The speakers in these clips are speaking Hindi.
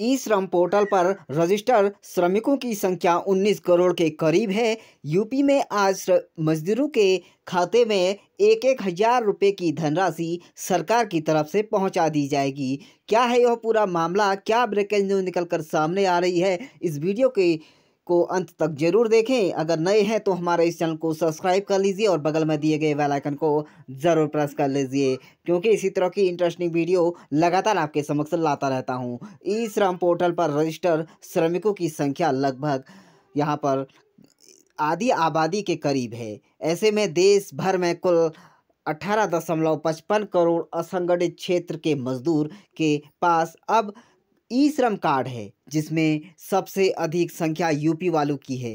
ई श्रम पोर्टल पर रजिस्टर श्रमिकों की संख्या 19 करोड़ के करीब है यूपी में आज मजदूरों के खाते में एक एक हजार रुपये की धनराशि सरकार की तरफ से पहुंचा दी जाएगी क्या है यह पूरा मामला क्या ब्रेकिंग न्यूज निकल कर सामने आ रही है इस वीडियो के को अंत तक जरूर देखें अगर नए हैं तो हमारे इस चैनल को सब्सक्राइब कर लीजिए और बगल में दिए गए बेल आइकन को ज़रूर प्रेस कर लीजिए क्योंकि इसी तरह की इंटरेस्टिंग वीडियो लगातार आपके समक्ष लाता रहता हूं। ई श्रम पोर्टल पर रजिस्टर श्रमिकों की संख्या लगभग यहां पर आधी आबादी के करीब है ऐसे में देश भर में कुल अठारह दशमलव पचपन करोड़ असंगठित क्षेत्र के मजदूर के पास अब ई श्रम कार्ड है जिसमें सबसे अधिक संख्या यूपी वालों की है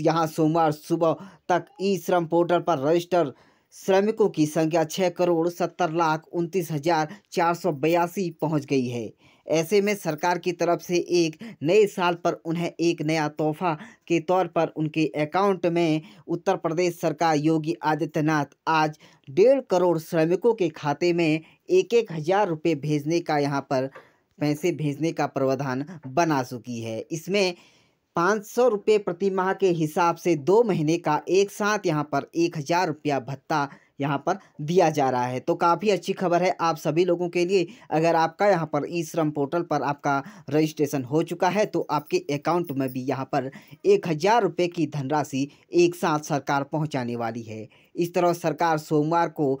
यहाँ सोमवार सुबह तक ई श्रम पोर्टल पर रजिस्टर श्रमिकों की संख्या छः करोड़ सत्तर लाख उनतीस हजार चार सौ बयासी पहुँच गई है ऐसे में सरकार की तरफ से एक नए साल पर उन्हें एक नया तोहफा के तौर पर उनके अकाउंट में उत्तर प्रदेश सरकार योगी आदित्यनाथ आज डेढ़ करोड़ श्रमिकों के खाते में एक एक हज़ार रुपये भेजने का यहाँ पर पैसे भेजने का प्रावधान बना चुकी है इसमें पाँच सौ रुपये प्रति माह के हिसाब से दो महीने का एक साथ यहाँ पर एक हज़ार रुपया भत्ता यहाँ पर दिया जा रहा है तो काफ़ी अच्छी खबर है आप सभी लोगों के लिए अगर आपका यहाँ पर ई श्रम पोर्टल पर आपका रजिस्ट्रेशन हो चुका है तो आपके अकाउंट में भी यहाँ पर एक हज़ार रुपये की धनराशि एक साथ सरकार पहुँचाने वाली है इस तरह सरकार सोमवार को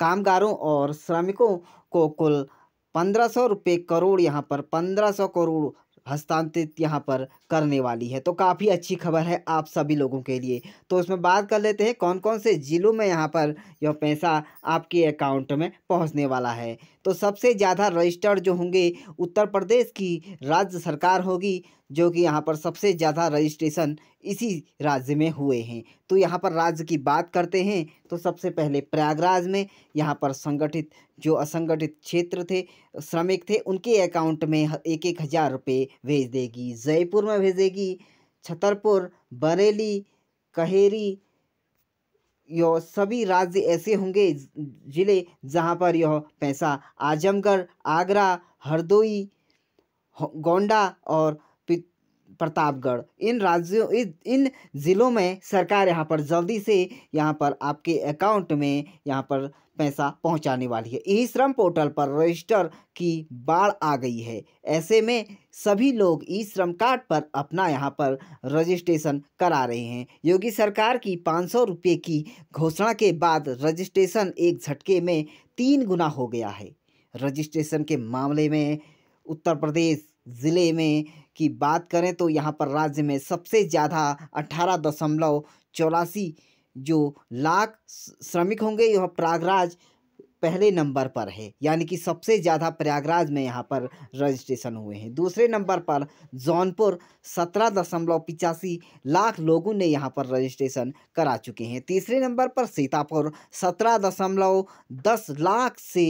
कामगारों और श्रमिकों को कुल पंद्रह सौ रुपये करोड़ यहाँ पर पंद्रह सौ करोड़ हस्तांतरित यहाँ पर करने वाली है तो काफ़ी अच्छी खबर है आप सभी लोगों के लिए तो उसमें बात कर लेते हैं कौन कौन से ज़िलों में यहाँ पर यह पैसा आपके अकाउंट में पहुँचने वाला है तो सबसे ज़्यादा रजिस्टर्ड जो होंगे उत्तर प्रदेश की राज्य सरकार होगी जो कि यहाँ पर सबसे ज़्यादा रजिस्ट्रेशन इसी राज्य में हुए हैं तो यहाँ पर राज्य की बात करते हैं तो सबसे पहले प्रयागराज में यहाँ पर संगठित जो असंगठित क्षेत्र थे श्रमिक थे उनके अकाउंट में एक एक हज़ार रुपये भेज देगी जयपुर में भेजेगी छतरपुर बरेली कहेरी यह सभी राज्य ऐसे होंगे ज़िले जहाँ पर यह पैसा आजमगढ़ आगरा हरदोई गोंडा और प्रतापगढ़ इन राज्यों इन ज़िलों में सरकार यहाँ पर जल्दी से यहाँ पर आपके अकाउंट में यहाँ पर पैसा पहुंचाने वाली है ई श्रम पोर्टल पर रजिस्टर की बाढ़ आ गई है ऐसे में सभी लोग ई श्रम कार्ड पर अपना यहाँ पर रजिस्ट्रेशन करा रहे हैं योगी सरकार की पाँच सौ रुपये की घोषणा के बाद रजिस्ट्रेशन एक झटके में तीन गुना हो गया है रजिस्ट्रेशन के मामले में उत्तर प्रदेश ज़िले में की बात करें तो यहाँ पर राज्य में सबसे ज़्यादा अठारह दशमलव चौरासी जो लाख श्रमिक होंगे यह प्रयागराज पहले नंबर पर है यानी कि सबसे ज़्यादा प्रयागराज में यहाँ पर रजिस्ट्रेशन हुए हैं दूसरे नंबर पर जौनपुर सत्रह दशमलव पिचासी लाख लोगों ने यहाँ पर रजिस्ट्रेशन करा चुके हैं तीसरे नंबर पर सीतापुर सत्रह दशमलव दस लाख से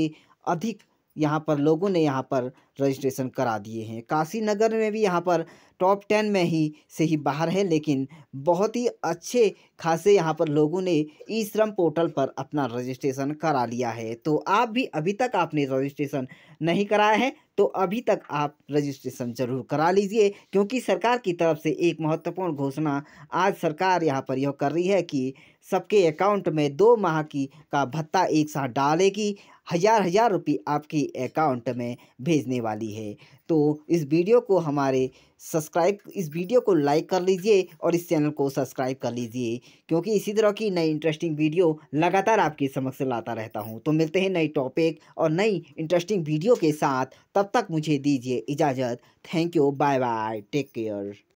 अधिक यहाँ पर लोगों ने यहाँ पर रजिस्ट्रेशन करा दिए हैं काशी नगर में भी यहाँ पर टॉप टेन में ही से ही बाहर है लेकिन बहुत ही अच्छे खासे यहाँ पर लोगों ने ई श्रम पोर्टल पर अपना रजिस्ट्रेशन करा लिया है तो आप भी अभी तक आपने रजिस्ट्रेशन नहीं कराया है तो अभी तक आप रजिस्ट्रेशन जरूर करा लीजिए क्योंकि सरकार की तरफ से एक महत्वपूर्ण घोषणा आज सरकार यहाँ पर यह कर रही है कि सबके अकाउंट में दो माह की का भत्ता एक साथ डालेगी हज़ार हज़ार रुपये आपके अकाउंट में भेजने वाले वाली है तो इस वीडियो को हमारे सब्सक्राइब इस वीडियो को लाइक कर लीजिए और इस चैनल को सब्सक्राइब कर लीजिए क्योंकि इसी तरह की नई इंटरेस्टिंग वीडियो लगातार आपके समक्ष लाता रहता हूँ तो मिलते हैं नए टॉपिक और नई इंटरेस्टिंग वीडियो के साथ तब तक मुझे दीजिए इजाज़त thank you bye bye take care